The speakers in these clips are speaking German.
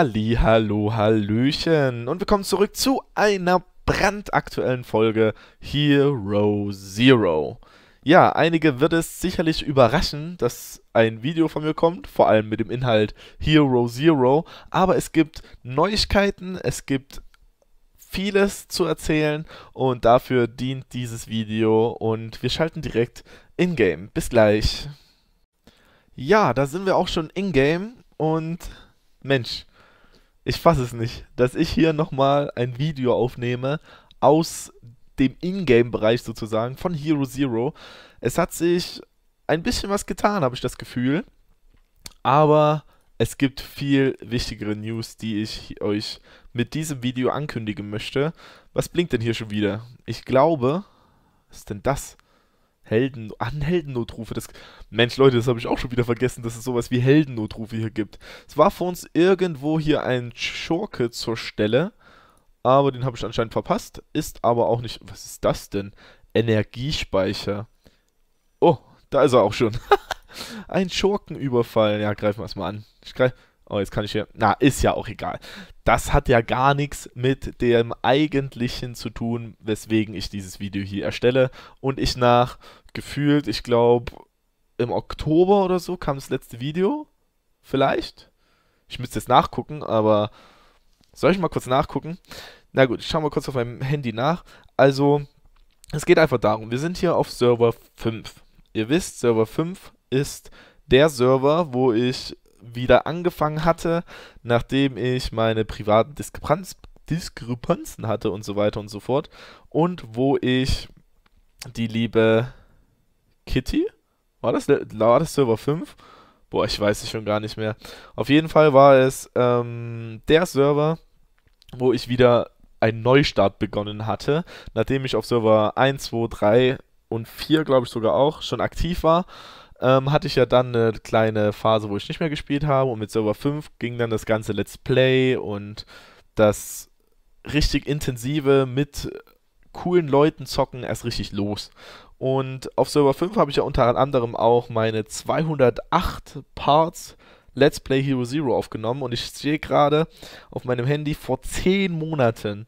Halli, hallo, hallöchen und willkommen zurück zu einer brandaktuellen Folge Hero Zero. Ja, einige wird es sicherlich überraschen, dass ein Video von mir kommt, vor allem mit dem Inhalt Hero Zero, aber es gibt Neuigkeiten, es gibt vieles zu erzählen und dafür dient dieses Video und wir schalten direkt in-game. Bis gleich. Ja, da sind wir auch schon in-game und Mensch, ich fasse es nicht, dass ich hier nochmal ein Video aufnehme aus dem Ingame-Bereich sozusagen von Hero Zero. Es hat sich ein bisschen was getan, habe ich das Gefühl. Aber es gibt viel wichtigere News, die ich euch mit diesem Video ankündigen möchte. Was blinkt denn hier schon wieder? Ich glaube, was ist denn das? Helden, an Heldennotrufe. Das, Mensch, Leute, das habe ich auch schon wieder vergessen, dass es sowas wie Heldennotrufe hier gibt. Es war vor uns irgendwo hier ein Schurke zur Stelle, aber den habe ich anscheinend verpasst. Ist aber auch nicht. Was ist das denn? Energiespeicher. Oh, da ist er auch schon. ein Schurkenüberfall. Ja, greifen wir es mal an. Ich greife. Oh, jetzt kann ich hier. Na, ist ja auch egal. Das hat ja gar nichts mit dem eigentlichen zu tun, weswegen ich dieses Video hier erstelle. Und ich nach gefühlt, ich glaube, im Oktober oder so kam das letzte Video. Vielleicht. Ich müsste jetzt nachgucken, aber soll ich mal kurz nachgucken? Na gut, ich schaue mal kurz auf meinem Handy nach. Also, es geht einfach darum, wir sind hier auf Server 5. Ihr wisst, Server 5 ist der Server, wo ich wieder angefangen hatte, nachdem ich meine privaten Diskrepanz Diskrepanzen hatte und so weiter und so fort. Und wo ich die liebe Kitty, war das, war das Server 5? Boah, ich weiß es schon gar nicht mehr. Auf jeden Fall war es ähm, der Server, wo ich wieder einen Neustart begonnen hatte, nachdem ich auf Server 1, 2, 3 und 4, glaube ich sogar auch, schon aktiv war ähm, hatte ich ja dann eine kleine Phase, wo ich nicht mehr gespielt habe und mit Server 5 ging dann das ganze Let's Play und das richtig intensive mit coolen Leuten zocken erst richtig los. Und auf Server 5 habe ich ja unter anderem auch meine 208 Parts Let's Play Hero Zero aufgenommen und ich sehe gerade auf meinem Handy vor 10 Monaten.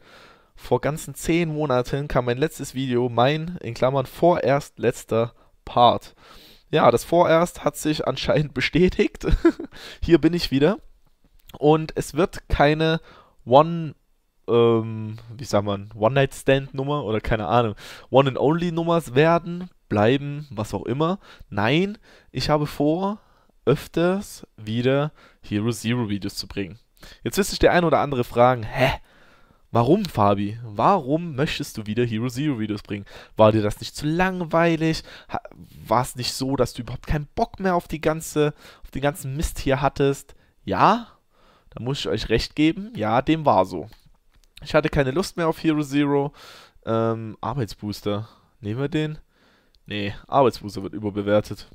Vor ganzen 10 Monaten kam mein letztes Video, mein, in Klammern, vorerst letzter Part. Ja, das vorerst hat sich anscheinend bestätigt. Hier bin ich wieder. Und es wird keine One, ähm, wie sagt man, One-Night-Stand-Nummer oder keine Ahnung, One-and-Only-Nummers werden, bleiben, was auch immer. Nein, ich habe vor, öfters wieder Hero Zero Videos zu bringen. Jetzt wird sich der ein oder andere fragen, hä? Warum, Fabi? Warum möchtest du wieder Hero Zero Videos bringen? War dir das nicht zu langweilig? War es nicht so, dass du überhaupt keinen Bock mehr auf, die ganze, auf den ganzen Mist hier hattest? Ja, da muss ich euch recht geben. Ja, dem war so. Ich hatte keine Lust mehr auf Hero Zero. Ähm, Arbeitsbooster. Nehmen wir den? Nee, Arbeitsbooster wird überbewertet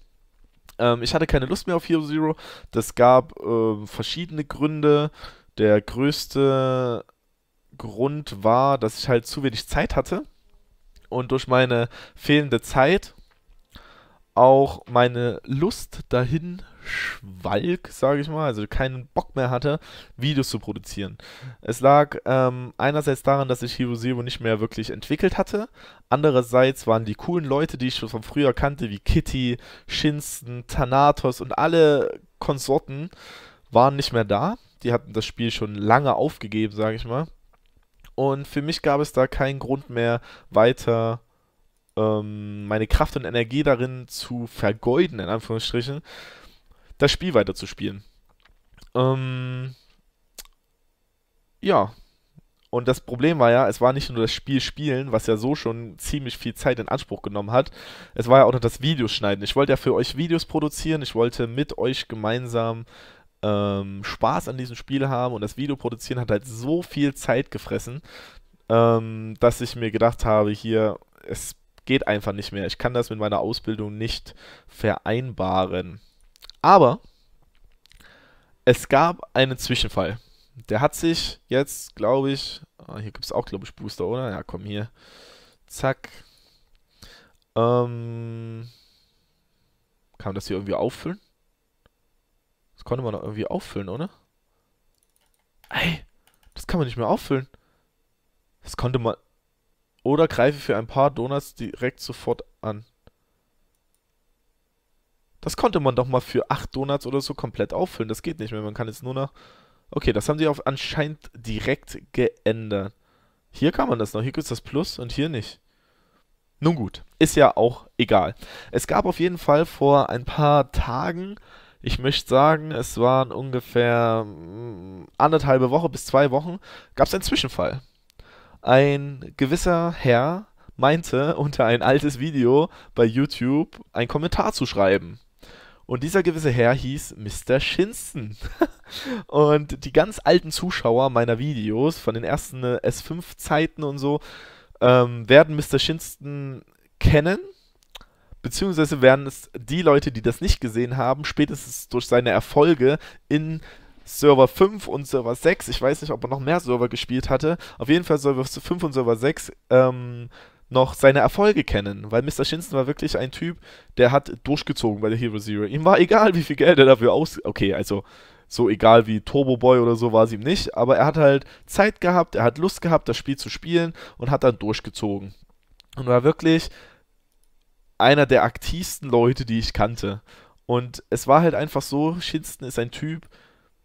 Ähm, ich hatte keine Lust mehr auf Hero Zero. Das gab äh, verschiedene Gründe. Der größte Grund war, dass ich halt zu wenig Zeit hatte und durch meine fehlende Zeit auch meine Lust dahin schwalg, sage ich mal, also keinen Bock mehr hatte, Videos zu produzieren. Es lag ähm, einerseits daran, dass ich Hero Zero nicht mehr wirklich entwickelt hatte, andererseits waren die coolen Leute, die ich schon von früher kannte, wie Kitty, Shinsten, Thanatos und alle Konsorten, waren nicht mehr da. Die hatten das Spiel schon lange aufgegeben, sage ich mal. Und für mich gab es da keinen Grund mehr, weiter ähm, meine Kraft und Energie darin zu vergeuden, in Anführungsstrichen, das Spiel weiter zu spielen. Ähm, ja. Und das Problem war ja, es war nicht nur das Spiel spielen, was ja so schon ziemlich viel Zeit in Anspruch genommen hat, es war ja auch noch das Videoschneiden. Ich wollte ja für euch Videos produzieren, ich wollte mit euch gemeinsam ähm, Spaß an diesem Spiel haben und das Video produzieren hat halt so viel Zeit gefressen, ähm, dass ich mir gedacht habe, hier, es geht einfach nicht mehr. Ich kann das mit meiner Ausbildung nicht vereinbaren. Aber es gab einen Zwischenfall. Der hat sich jetzt, glaube ich, oh, hier gibt es auch, glaube ich, Booster, oder? Ja, komm hier. Zack. Ähm, kann man das hier irgendwie auffüllen? konnte man doch irgendwie auffüllen, oder? Ey, das kann man nicht mehr auffüllen. Das konnte man... Oder greife für ein paar Donuts direkt sofort an. Das konnte man doch mal für acht Donuts oder so komplett auffüllen. Das geht nicht mehr. Man kann jetzt nur noch... Okay, das haben sie auf anscheinend direkt geändert. Hier kann man das noch. Hier gibt es das Plus und hier nicht. Nun gut, ist ja auch egal. Es gab auf jeden Fall vor ein paar Tagen ich möchte sagen, es waren ungefähr mm, anderthalbe Woche bis zwei Wochen, gab es einen Zwischenfall. Ein gewisser Herr meinte unter ein altes Video bei YouTube einen Kommentar zu schreiben. Und dieser gewisse Herr hieß Mr. Shinsten. und die ganz alten Zuschauer meiner Videos, von den ersten S5-Zeiten und so, ähm, werden Mr. Shinston kennen beziehungsweise werden es die Leute, die das nicht gesehen haben, spätestens durch seine Erfolge in Server 5 und Server 6, ich weiß nicht, ob er noch mehr Server gespielt hatte, auf jeden Fall Server 5 und Server 6, ähm, noch seine Erfolge kennen, weil Mr. Shinson war wirklich ein Typ, der hat durchgezogen bei der Hero Zero. Ihm war egal, wie viel Geld er dafür aus... Okay, also so egal wie Turbo Boy oder so war es ihm nicht, aber er hat halt Zeit gehabt, er hat Lust gehabt, das Spiel zu spielen und hat dann durchgezogen. Und war wirklich einer der aktivsten Leute, die ich kannte. Und es war halt einfach so, Shinston ist ein Typ,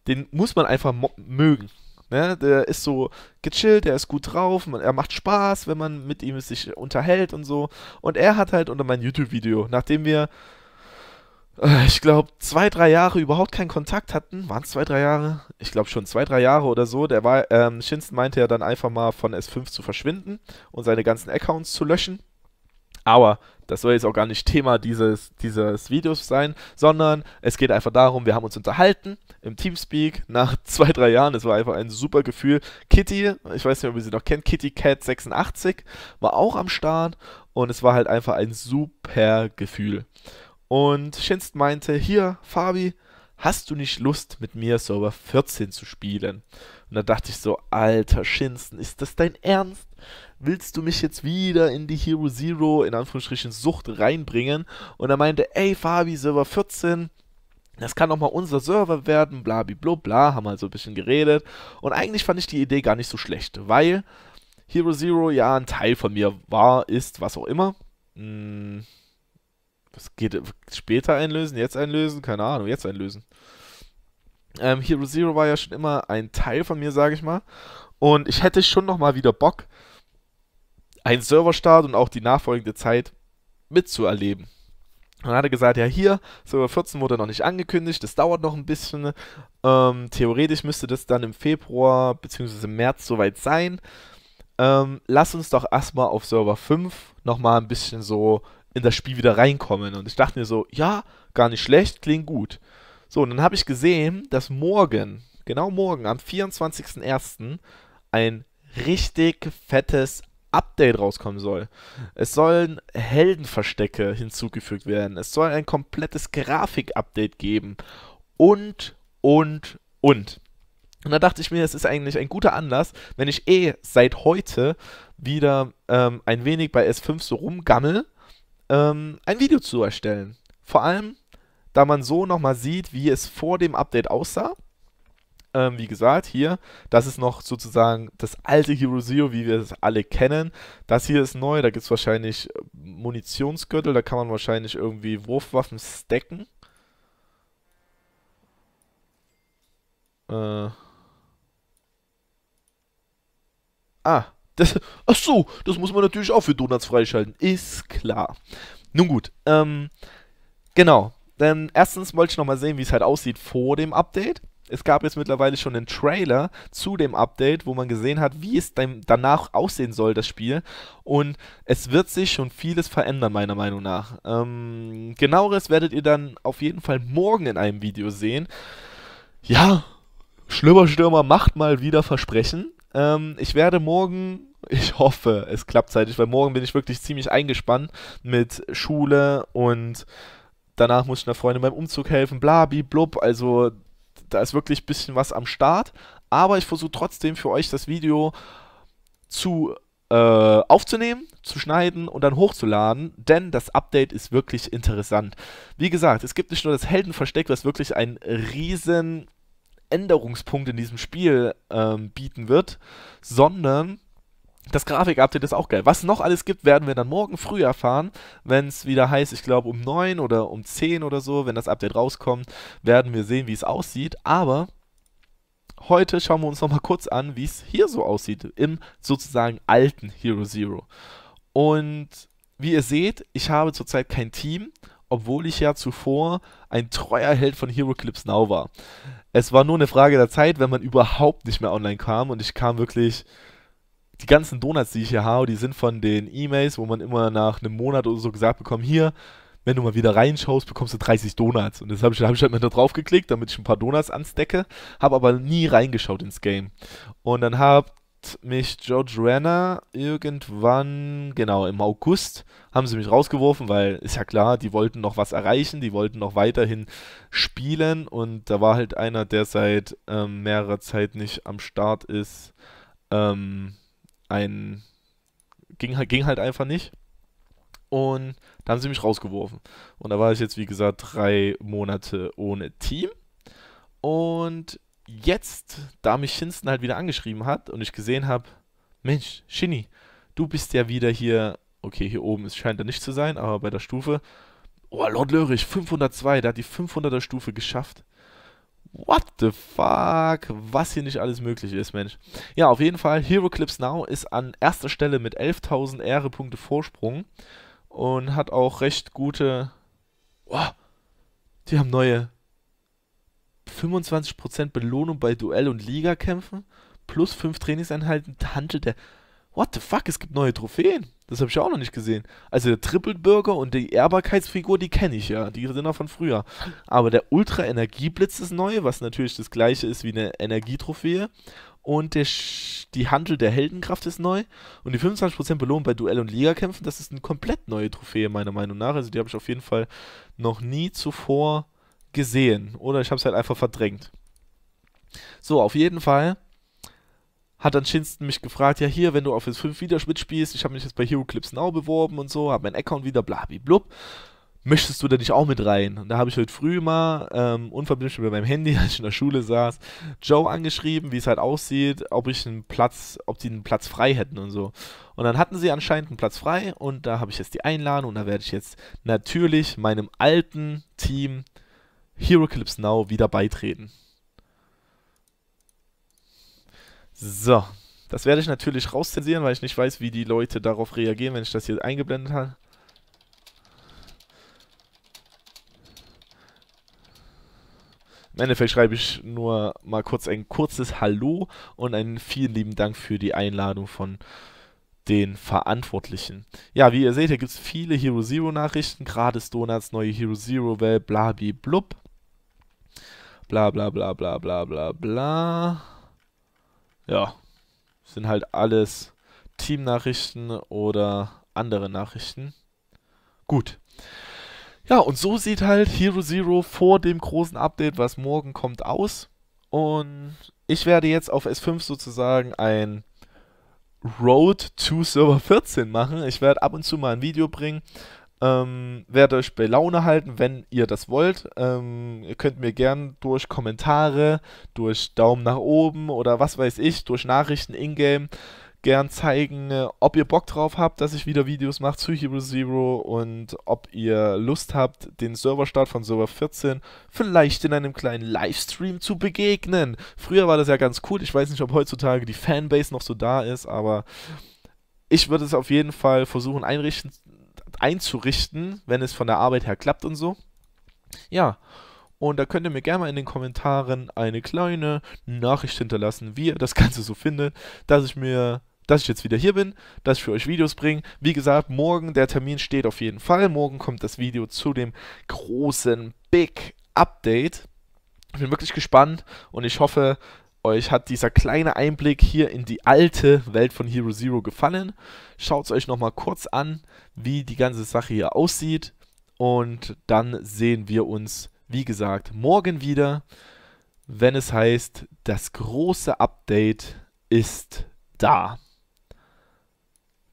den muss man einfach mögen. Ne? Der ist so gechillt, der ist gut drauf, man, er macht Spaß, wenn man mit ihm sich unterhält und so. Und er hat halt unter meinem YouTube-Video, nachdem wir, äh, ich glaube, zwei, drei Jahre überhaupt keinen Kontakt hatten, waren es zwei, drei Jahre? Ich glaube schon zwei, drei Jahre oder so, der war, ähm, Shinsten meinte ja dann einfach mal von S5 zu verschwinden und seine ganzen Accounts zu löschen. Aber das soll jetzt auch gar nicht Thema dieses, dieses Videos sein, sondern es geht einfach darum, wir haben uns unterhalten im Teamspeak nach zwei, drei Jahren. Es war einfach ein super Gefühl. Kitty, ich weiß nicht, ob ihr sie noch kennt, Kitty Cat 86 war auch am Start und es war halt einfach ein super Gefühl. Und Shinst meinte, hier, Fabi, hast du nicht Lust, mit mir Server 14 zu spielen? Und da dachte ich so, alter Schinzen, ist das dein Ernst? Willst du mich jetzt wieder in die Hero Zero, in Anführungsstrichen, Sucht reinbringen? Und er meinte, ey Fabi, Server 14, das kann doch mal unser Server werden, bla bla bla, haben wir halt so ein bisschen geredet. Und eigentlich fand ich die Idee gar nicht so schlecht, weil Hero Zero ja ein Teil von mir war, ist, was auch immer. Mh, hm. Was geht? Später einlösen? Jetzt einlösen? Keine Ahnung, jetzt einlösen. Ähm, Hero Zero war ja schon immer ein Teil von mir, sage ich mal. Und ich hätte schon nochmal wieder Bock, einen Serverstart und auch die nachfolgende Zeit mitzuerleben. Und dann hat er gesagt, ja hier, Server 14 wurde noch nicht angekündigt, das dauert noch ein bisschen. Ähm, theoretisch müsste das dann im Februar bzw. März soweit sein. Ähm, lass uns doch erstmal auf Server 5 nochmal ein bisschen so in das Spiel wieder reinkommen. Und ich dachte mir so, ja, gar nicht schlecht, klingt gut. So, und dann habe ich gesehen, dass morgen, genau morgen, am 24.01. ein richtig fettes Update rauskommen soll. Es sollen Heldenverstecke hinzugefügt werden. Es soll ein komplettes Grafik-Update geben. Und, und, und. Und da dachte ich mir, es ist eigentlich ein guter Anlass, wenn ich eh seit heute wieder ähm, ein wenig bei S5 so rumgammel ähm, ein Video zu erstellen. Vor allem, da man so nochmal sieht, wie es vor dem Update aussah. Ähm, wie gesagt, hier, das ist noch sozusagen das alte Hero Zero, wie wir es alle kennen. Das hier ist neu, da gibt es wahrscheinlich äh, Munitionsgürtel, da kann man wahrscheinlich irgendwie Wurfwaffen stacken. Äh. Ah, das, ach so, das muss man natürlich auch für Donuts freischalten. Ist klar. Nun gut, ähm, genau. Denn erstens wollte ich nochmal sehen, wie es halt aussieht vor dem Update. Es gab jetzt mittlerweile schon einen Trailer zu dem Update, wo man gesehen hat, wie es danach aussehen soll, das Spiel. Und es wird sich schon vieles verändern, meiner Meinung nach. Ähm, genaueres werdet ihr dann auf jeden Fall morgen in einem Video sehen. Ja, Schlüpperstürmer macht mal wieder Versprechen. Ähm, ich werde morgen ich hoffe, es klappt zeitig, weil morgen bin ich wirklich ziemlich eingespannt mit Schule und danach muss ich einer Freundin beim Umzug helfen, blabi, blub. Also da ist wirklich ein bisschen was am Start. Aber ich versuche trotzdem für euch das Video zu äh, aufzunehmen, zu schneiden und dann hochzuladen, denn das Update ist wirklich interessant. Wie gesagt, es gibt nicht nur das Heldenversteck, was wirklich ein riesen Änderungspunkt in diesem Spiel ähm, bieten wird, sondern das Grafik-Update ist auch geil. Was noch alles gibt, werden wir dann morgen früh erfahren, wenn es wieder heißt, ich glaube um 9 oder um 10 oder so, wenn das Update rauskommt, werden wir sehen, wie es aussieht. Aber heute schauen wir uns nochmal kurz an, wie es hier so aussieht, im sozusagen alten Hero Zero. Und wie ihr seht, ich habe zurzeit kein Team obwohl ich ja zuvor ein treuer Held von Hero Clips Now war. Es war nur eine Frage der Zeit, wenn man überhaupt nicht mehr online kam und ich kam wirklich. Die ganzen Donuts, die ich hier habe, die sind von den E-Mails, wo man immer nach einem Monat oder so gesagt bekommt, hier, wenn du mal wieder reinschaust, bekommst du 30 Donuts. Und das habe ich, hab ich halt mal da drauf geklickt, damit ich ein paar Donuts anstecke, habe aber nie reingeschaut ins Game. Und dann habe mich George Renner irgendwann, genau, im August haben sie mich rausgeworfen, weil ist ja klar, die wollten noch was erreichen, die wollten noch weiterhin spielen und da war halt einer, der seit ähm, mehrerer Zeit nicht am Start ist, ähm, ein, ging, halt, ging halt einfach nicht. Und da haben sie mich rausgeworfen. Und da war ich jetzt, wie gesagt, drei Monate ohne Team. Und jetzt, da mich Shinsten halt wieder angeschrieben hat und ich gesehen habe, Mensch, Shinny, du bist ja wieder hier, okay, hier oben, es scheint er nicht zu sein, aber bei der Stufe, oh, Lord Lörich, 502, der hat die 500er Stufe geschafft. What the fuck? Was hier nicht alles möglich ist, Mensch. Ja, auf jeden Fall, Hero Clips Now ist an erster Stelle mit 11.000 Ehrepunkte Vorsprung und hat auch recht gute... Oh, die haben neue 25% Belohnung bei Duell- und Ligakämpfen plus 5 Trainingseinheiten handelt der. What the fuck, es gibt neue Trophäen. Das habe ich ja auch noch nicht gesehen. Also der Triple Burger und die Ehrbarkeitsfigur, die kenne ich ja. Die sind auch von früher. Aber der Ultra Energieblitz ist neu, was natürlich das gleiche ist wie eine Energietrophäe. Und der Sch die Handel der Heldenkraft ist neu. Und die 25% Belohnung bei Duell- und Ligakämpfen, das ist eine komplett neue Trophäe, meiner Meinung nach. Also die habe ich auf jeden Fall noch nie zuvor gesehen oder ich habe es halt einfach verdrängt. So, auf jeden Fall hat dann Shinsten mich gefragt, ja hier, wenn du auf S5 wieder mitspielst, ich habe mich jetzt bei Hero Clips Now beworben und so, habe mein Account wieder, blub möchtest du da nicht auch mit rein? Und da habe ich heute früh mal, ähm, unverbindlich über meinem Handy, als ich in der Schule saß, Joe angeschrieben, wie es halt aussieht, ob ich einen Platz, ob die einen Platz frei hätten und so. Und dann hatten sie anscheinend einen Platz frei und da habe ich jetzt die Einladung und da werde ich jetzt natürlich meinem alten Team HeroClips Now wieder beitreten. So, das werde ich natürlich rauszensieren, weil ich nicht weiß, wie die Leute darauf reagieren, wenn ich das hier eingeblendet habe. Im Endeffekt schreibe ich nur mal kurz ein kurzes Hallo und einen vielen lieben Dank für die Einladung von den Verantwortlichen. Ja, wie ihr seht, hier gibt es viele Hero Zero Nachrichten, gratis Donuts, neue Hero Zero Welt, blabi blub. Bla bla bla bla bla bla bla. Ja, sind halt alles Teamnachrichten oder andere Nachrichten. Gut. Ja, und so sieht halt Hero Zero vor dem großen Update, was morgen kommt, aus. Und ich werde jetzt auf S5 sozusagen ein Road to Server 14 machen. Ich werde ab und zu mal ein Video bringen, ähm, werde euch bei Laune halten, wenn ihr das wollt. Ähm, ihr könnt mir gern durch Kommentare, durch Daumen nach oben oder was weiß ich, durch Nachrichten in-game gern zeigen, äh, ob ihr Bock drauf habt, dass ich wieder Videos mache zu Hero Zero und ob ihr Lust habt, den Serverstart von Server 14 vielleicht in einem kleinen Livestream zu begegnen. Früher war das ja ganz cool. Ich weiß nicht, ob heutzutage die Fanbase noch so da ist, aber ich würde es auf jeden Fall versuchen einrichten, einzurichten, wenn es von der Arbeit her klappt und so. Ja, und da könnt ihr mir gerne mal in den Kommentaren eine kleine Nachricht hinterlassen, wie ihr das Ganze so findet, dass ich mir, dass ich jetzt wieder hier bin, dass ich für euch Videos bringe. Wie gesagt, morgen, der Termin steht auf jeden Fall. Morgen kommt das Video zu dem großen Big Update. Ich bin wirklich gespannt und ich hoffe, euch hat dieser kleine Einblick hier in die alte Welt von Hero Zero gefallen. Schaut es euch nochmal kurz an, wie die ganze Sache hier aussieht. Und dann sehen wir uns, wie gesagt, morgen wieder, wenn es heißt, das große Update ist da.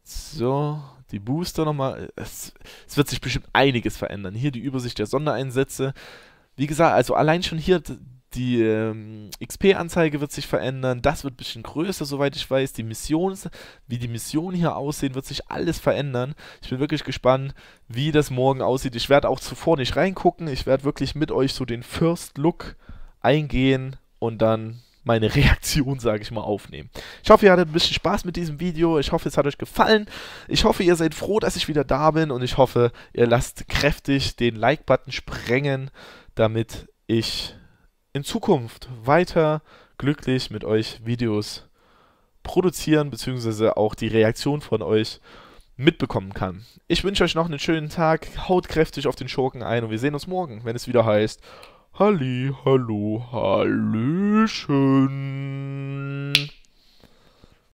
So, die Booster nochmal. Es, es wird sich bestimmt einiges verändern. Hier die Übersicht der Sondereinsätze. Wie gesagt, also allein schon hier die ähm, XP-Anzeige wird sich verändern, das wird ein bisschen größer, soweit ich weiß. Die Mission, wie die Missionen hier aussehen, wird sich alles verändern. Ich bin wirklich gespannt, wie das morgen aussieht. Ich werde auch zuvor nicht reingucken. Ich werde wirklich mit euch so den First Look eingehen und dann meine Reaktion, sage ich mal, aufnehmen. Ich hoffe, ihr hattet ein bisschen Spaß mit diesem Video. Ich hoffe, es hat euch gefallen. Ich hoffe, ihr seid froh, dass ich wieder da bin. Und ich hoffe, ihr lasst kräftig den Like-Button sprengen, damit ich in Zukunft weiter glücklich mit euch Videos produzieren bzw. auch die Reaktion von euch mitbekommen kann. Ich wünsche euch noch einen schönen Tag, haut kräftig auf den Schurken ein und wir sehen uns morgen, wenn es wieder heißt Halli, hallo, hallöchen.